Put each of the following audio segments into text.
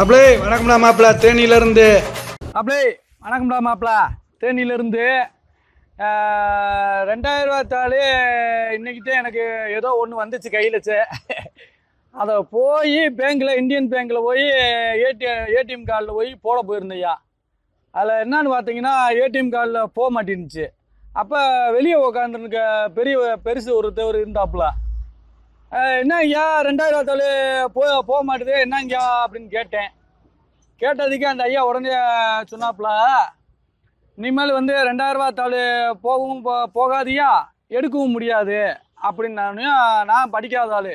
apply வணக்கம்டா மாப்பிள்ள தேனியிலேருந்து apply வணக்கம்டா மாப்பிள்ள தேனியிலேருந்து ரெண்டாயிரம் ரூபாத்தாலு இன்னைக்கு தான் எனக்கு ஏதோ ஒன்று வந்துச்சு கையிலச்சு அதை போய் பேங்க்கில் இந்தியன் பேங்க்கில் போய் ஏடி ஏடிஎம் கார்டில் போய் போட போயிருந்தையா அதில் என்னன்னு பார்த்தீங்கன்னா ஏடிஎம் கார்டில் போக மாட்டேன்னுச்சு அப்போ வெளியே உக்காந்துருக்க பெரிய பெருசு ஒரு தவறு இருந்தாப்புல என்ன ஐயா ரெண்டாயிரம் தொழில் போ போக மாட்டுது என்ன ஐயா அப்படின்னு கேட்டேன் கேட்டதுக்கு அந்த ஐயா உடனே சொன்னாப்புல இனிமேல் வந்து ரெண்டாயிரரூவா தாள் போகவும் போ போகாதியா எடுக்கவும் முடியாது அப்படின்னு நான் படிக்காத ஆள்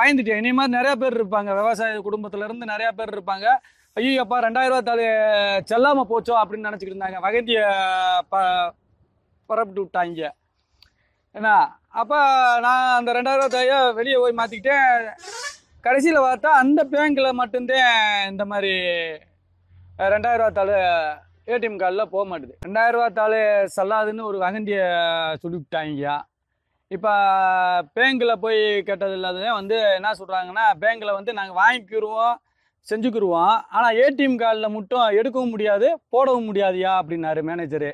பயந்துட்டேன் இனிமேல் நிறையா பேர் இருப்பாங்க விவசாய குடும்பத்துலேருந்து நிறையா பேர் இருப்பாங்க அப்பா ரெண்டாயிரரூவா தாள் செல்லாமல் போச்சோ அப்படின்னு நினச்சிக்கிட்டு இருந்தாங்க வகைந்திய ப பரப்பிட்டு விட்டாங்க என்ன அப்போ நான் அந்த ரெண்டாயிரம் ரூபாய் வெளியே போய் மாற்றிக்கிட்டேன் கடைசியில் பார்த்தா அந்த பேங்கில் மட்டும்தான் இந்த மாதிரி ரெண்டாயிரம் ரூபா தாள் ஏடிஎம் கார்டில் போக மாட்டுது ரெண்டாயிரம் ரூபா தாள் செல்லாதுன்னு ஒரு வதந்தியை சொல்லிவிட்டாங்க இப்போ பேங்க்கில் போய் கேட்டது இல்லாததே வந்து என்ன சொல்கிறாங்கன்னா பேங்க்கில் வந்து நாங்கள் வாங்கிக்கிடுவோம் செஞ்சுக்கிடுவோம் ஆனால் ஏடிஎம் கார்டில் மட்டும் எடுக்கவும் முடியாது போடவும் முடியாதியா அப்படின்னாரு மேனேஜரு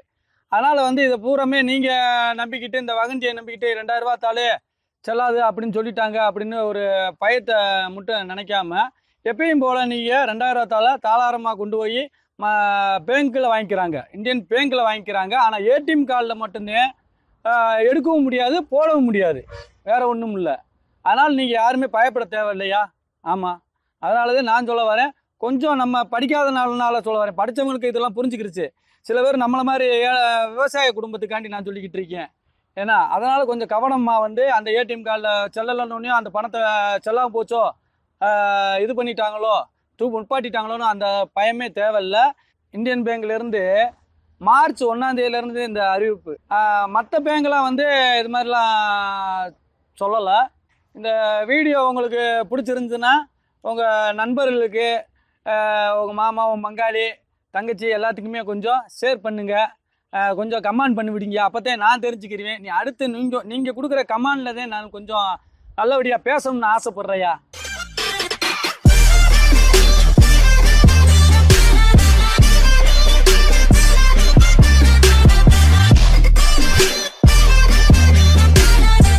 அதனால் வந்து இதை பூராமே நீங்கள் நம்பிக்கிட்டு இந்த வகஞ்சியை நம்பிக்கிட்டு ரூபா தாலே செல்லாது அப்படின்னு சொல்லிட்டாங்க அப்படின்னு ஒரு பயத்தை மட்டும் நினைக்காம எப்பயும் போல் நீங்கள் ரூபா தாளை தாளாரமாக கொண்டு போய் ம பேங்க்கில் வாங்கிக்கிறாங்க இந்தியன் பேங்க்கில் வாங்கிக்கிறாங்க ஆனால் ஏடிஎம் கார்டில் மட்டும்தான் எடுக்கவும் முடியாது போடவும் முடியாது வேறு ஒன்றும் இல்லை அதனால் நீங்கள் யாருமே பயப்பட தேவையில்லையா ஆமாம் அதனால தான் நான் சொல்ல வரேன் கொஞ்சம் நம்ம படிக்காத நாள்னால சொல்ல வரேன் படித்தவங்களுக்கு இதெல்லாம் புரிஞ்சுக்கிடுச்சு சில பேர் நம்மளை மாதிரி விவசாய குடும்பத்துக்காண்டி நான் சொல்லிக்கிட்டு இருக்கேன் ஏன்னா அதனால் கொஞ்சம் கவனமாக வந்து அந்த ஏடிஎம் கார்டில் செல்லலன்னொன்னே அந்த பணத்தை செல்லாமல் போச்சோ இது பண்ணிட்டாங்களோ தூ முட்பாட்டிட்டாங்களோன்னு அந்த பயமே தேவையில்லை இந்தியன் பேங்க்லேருந்து மார்ச் ஒன்றாந்தேதியிலேருந்து இந்த அறிவிப்பு மற்ற பேங்க்லாம் வந்து இது மாதிரிலாம் சொல்லலை இந்த வீடியோ உங்களுக்கு பிடிச்சிருந்துச்சுன்னா உங்கள் நண்பர்களுக்கு உங்கள் மாமா உன் பங்காளி தங்கச்சி எல்லாத்துக்குமே கொஞ்சம் ஷேர் பண்ணுங்கள் கொஞ்சம் கமாண்ட் பண்ணி விடுங்க தான் நான் தெரிஞ்சுக்கிறேன் நீ அடுத்து நீங்கள் நீங்கள் கொடுக்குற கமாண்டில் தான் நான் கொஞ்சம் நல்லபடியாக பேசணும்னு ஆசைப்பட்றையா